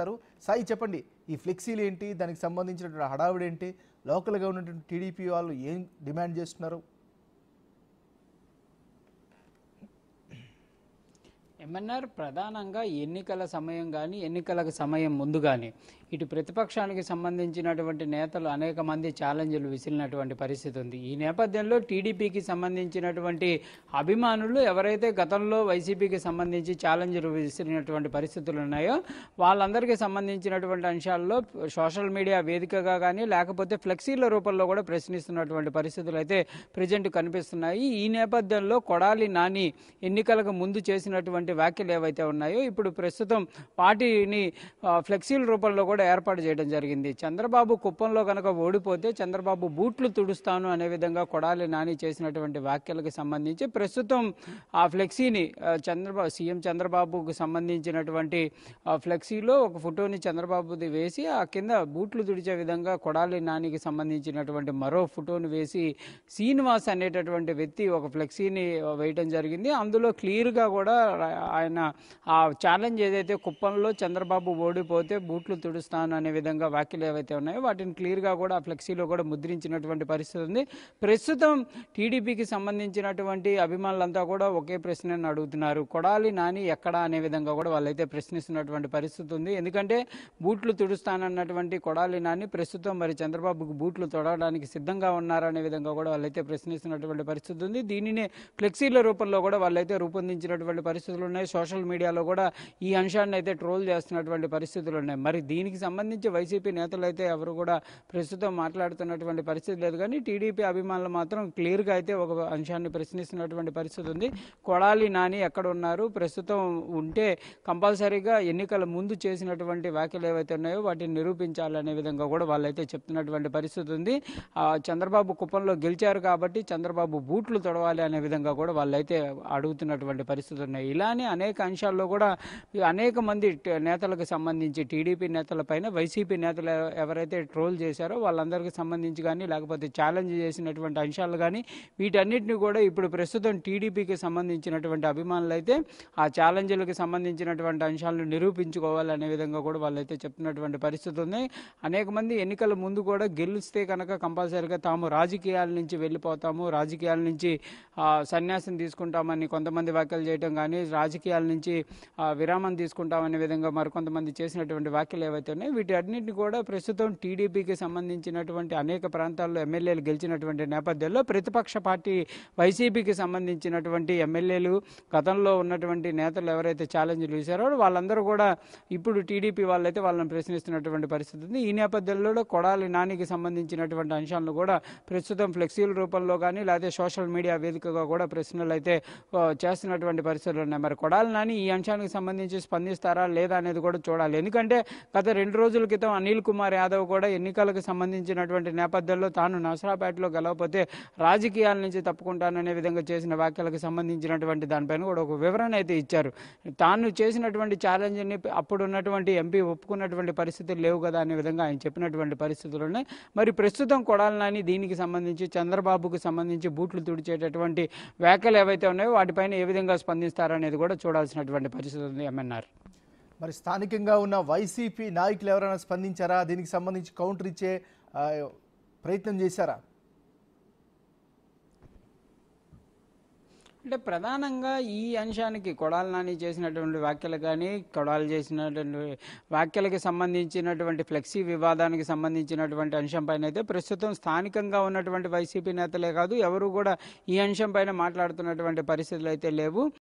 ఇస్తారు సాయి చెప్పండి ఈ ఫ్లెక్సీలు ఏంటి దానికి సంబంధించినటువంటి ఏంటి లోకల్గా ఉన్నటువంటి టీడీపీ వాళ్ళు ఏం డిమాండ్ చేస్తున్నారు ఎంఎన్ఆర్ ప్రధానంగా ఎన్నికల సమయం కానీ ఎన్నికలకు సమయం ముందు కానీ ఇటు ప్రతిపక్షానికి సంబంధించినటువంటి నేతలు అనేక మంది ఛాలెంజ్లు విసిరినటువంటి పరిస్థితి ఉంది ఈ నేపథ్యంలో టీడీపీకి సంబంధించినటువంటి అభిమానులు ఎవరైతే గతంలో వైసీపీకి సంబంధించి ఛాలెంజ్లు విసిరినటువంటి పరిస్థితులు ఉన్నాయో వాళ్ళందరికీ సంబంధించినటువంటి అంశాల్లో సోషల్ మీడియా వేదికగా కానీ లేకపోతే ఫ్లెక్సీల రూపంలో కూడా ప్రశ్నిస్తున్నటువంటి పరిస్థితులు అయితే ప్రజెంట్ కనిపిస్తున్నాయి ఈ నేపథ్యంలో కొడాలి నాని ఎన్నికలకు ముందు చేసినటువంటి ఉన్నటువంటి వ్యాఖ్యలు ఏవైతే ఉన్నాయో ఇప్పుడు ప్రస్తుతం పార్టీని ఫ్లెక్సీల రూపంలో కూడా ఏర్పాటు చేయడం జరిగింది చంద్రబాబు కుప్పంలో కనుక ఓడిపోతే చంద్రబాబు బూట్లు తుడుస్తాను అనే విధంగా కొడాలి నాని చేసినటువంటి వ్యాఖ్యలకు సంబంధించి ప్రస్తుతం ఆ ఫ్లెక్సీని చంద్రబాబు సీఎం చంద్రబాబుకు సంబంధించినటువంటి ఫ్లెక్సీలో ఒక ఫోటోని చంద్రబాబుది వేసి ఆ కింద బూట్లు తుడిచే విధంగా కొడాలి నానికి సంబంధించినటువంటి మరో ఫోటోని వేసి శ్రీనివాస్ అనేటటువంటి వ్యక్తి ఒక ఫ్లెక్సీని వేయటం జరిగింది అందులో క్లియర్గా కూడా ఆయన ఆ ఛాలెంజ్ ఏదైతే కుప్పంలో చంద్రబాబు ఓడిపోతే బూట్లు తుడుస్తాను అనే విధంగా వ్యాఖ్యలు ఏవైతే ఉన్నాయో వాటిని క్లియర్గా కూడా ఫ్లెక్సీలో కూడా ముద్రించినటువంటి పరిస్థితి ఉంది ప్రస్తుతం టీడీపీకి సంబంధించినటువంటి అభిమానులంతా కూడా ఒకే ప్రశ్నని అడుగుతున్నారు కొడాలి నాని ఎక్కడా అనే విధంగా కూడా వాళ్ళైతే ప్రశ్నిస్తున్నటువంటి పరిస్థితి ఉంది ఎందుకంటే బూట్లు తుడుస్తానన్నటువంటి కొడాలి నాని ప్రస్తుతం మరి చంద్రబాబుకు బూట్లు తొడవడానికి సిద్ధంగా ఉన్నారనే విధంగా కూడా వాళ్ళైతే ప్రశ్నిస్తున్నటువంటి పరిస్థితి ఉంది దీనిని ఫ్లెక్సీల రూపంలో కూడా వాళ్ళైతే రూపొందించినటువంటి పరిస్థితులు ఉన్నాయి సోషల్ మీడియాలో కూడా ఈ అంశాన్ని అయితే ట్రోల్ చేస్తున్నటువంటి పరిస్థితులు ఉన్నాయి మరి దీనికి సంబంధించి వైసీపీ నేతలు అయితే ఎవరు కూడా ప్రస్తుతం మాట్లాడుతున్నటువంటి పరిస్థితి లేదు కానీ టీడీపీ అభిమానులు మాత్రం క్లియర్గా అయితే ఒక అంశాన్ని ప్రశ్నిస్తున్నటువంటి పరిస్థితి ఉంది కొడాలి నాని ఎక్కడ ఉన్నారు ప్రస్తుతం ఉంటే కంపల్సరీగా ఎన్నికల ముందు చేసినటువంటి వ్యాఖ్యలు ఏవైతే ఉన్నాయో వాటిని నిరూపించాలనే విధంగా కూడా వాళ్ళైతే చెప్తున్నటువంటి పరిస్థితి ఉంది చంద్రబాబు కుప్పంలో గెలిచారు కాబట్టి చంద్రబాబు బూట్లు తొడవాలి అనే విధంగా కూడా వాళ్ళైతే అడుగుతున్నటువంటి పరిస్థితి ఉన్నాయి ఇలా కానీ అనేక అంశాల్లో కూడా అనేక మంది నేతలకు సంబంధించి టీడీపీ నేతల పైన వైసీపీ నేతలు ఎవరైతే ట్రోల్ చేశారో వాళ్ళందరికీ సంబంధించి కానీ లేకపోతే ఛాలెంజ్ చేసినటువంటి అంశాలు కానీ వీటన్నిటిని కూడా ఇప్పుడు ప్రస్తుతం టీడీపీకి సంబంధించినటువంటి అభిమానులు అయితే ఆ ఛాలెంజ్లకు సంబంధించినటువంటి అంశాలను నిరూపించుకోవాలి అనే విధంగా కూడా వాళ్ళైతే చెప్తున్నటువంటి పరిస్థితి ఉంది అనేక మంది ఎన్నికల ముందు కూడా గెలిస్తే కనుక కంపల్సరీగా తాము రాజకీయాల నుంచి వెళ్ళిపోతాము రాజకీయాల నుంచి సన్యాసం తీసుకుంటామని కొంతమంది వ్యాఖ్యలు చేయడం కానీ రాజ రాజకీయాల నుంచి విరామం తీసుకుంటామనే విధంగా మరికొంతమంది చేసినటువంటి వ్యాఖ్యలు ఏవైతే ఉన్నాయో వీటి అన్నింటిని కూడా ప్రస్తుతం టీడీపీకి సంబంధించినటువంటి అనేక ప్రాంతాల్లో ఎమ్మెల్యేలు గెలిచినటువంటి నేపథ్యంలో ప్రతిపక్ష పార్టీ వైసీపీకి సంబంధించినటువంటి ఎమ్మెల్యేలు గతంలో ఉన్నటువంటి నేతలు ఎవరైతే ఛాలెంజ్లు చేశారో వాళ్ళందరూ కూడా ఇప్పుడు టీడీపీ వాళ్ళైతే వాళ్ళని ప్రశ్నిస్తున్నటువంటి పరిస్థితి ఉంది ఈ నేపథ్యంలో కొడాలి నానికి సంబంధించినటువంటి అంశాలను కూడా ప్రస్తుతం ఫ్లెక్సీల రూపంలో కానీ లేకపోతే సోషల్ మీడియా వేదికగా కూడా ప్రశ్నలు అయితే చేస్తున్నటువంటి పరిస్థితులు ఉన్నాయి మరి కొడాల నాని ఈ అంశానికి సంబంధించి స్పందిస్తారా లేదా అనేది కూడా చూడాలి ఎందుకంటే గత రెండు రోజుల క్రితం అనిల్ కుమార్ యాదవ్ కూడా ఎన్నికలకు సంబంధించినటువంటి నేపథ్యంలో తాను నసరాపేటలో గెలవపోతే రాజకీయాల నుంచి తప్పుకుంటాననే విధంగా చేసిన వ్యాఖ్యలకు సంబంధించినటువంటి దానిపైన కూడా ఒక వివరణ అయితే ఇచ్చారు తాను చేసినటువంటి ఛాలెంజ్ని అప్పుడు ఉన్నటువంటి ఎంపీ ఒప్పుకున్నటువంటి పరిస్థితులు లేవు కదా అనే విధంగా ఆయన చెప్పినటువంటి పరిస్థితులు ఉన్నాయి మరి ప్రస్తుతం కొడాల నాని దీనికి సంబంధించి చంద్రబాబుకు సంబంధించి బూట్లు తుడిచేటటువంటి వ్యాఖ్యలు ఏవైతే ఉన్నాయో వాటిపైన ఏ విధంగా స్పందిస్తారనేది కూడా కూడా చూడాల్సినటువంటి పరిస్థితి ఉంది ఎంఎన్ఆర్ మరి స్థానికంగా ఉన్న వైసీపీ నాయకులు ఎవరైనా స్పందించారా దీనికి సంబంధించి కౌంటర్ ఇచ్చే ప్రయత్నం చేశారా అంటే ప్రధానంగా ఈ అంశానికి కొడాల నాని చేసినటువంటి వ్యాఖ్యలు కానీ కొడాలు చేసినటువంటి వ్యాఖ్యలకు సంబంధించినటువంటి ఫ్లెక్సీ వివాదానికి సంబంధించినటువంటి అంశం అయితే ప్రస్తుతం స్థానికంగా ఉన్నటువంటి వైసీపీ నేతలే కాదు ఎవరు కూడా ఈ అంశం మాట్లాడుతున్నటువంటి పరిస్థితులు అయితే లేవు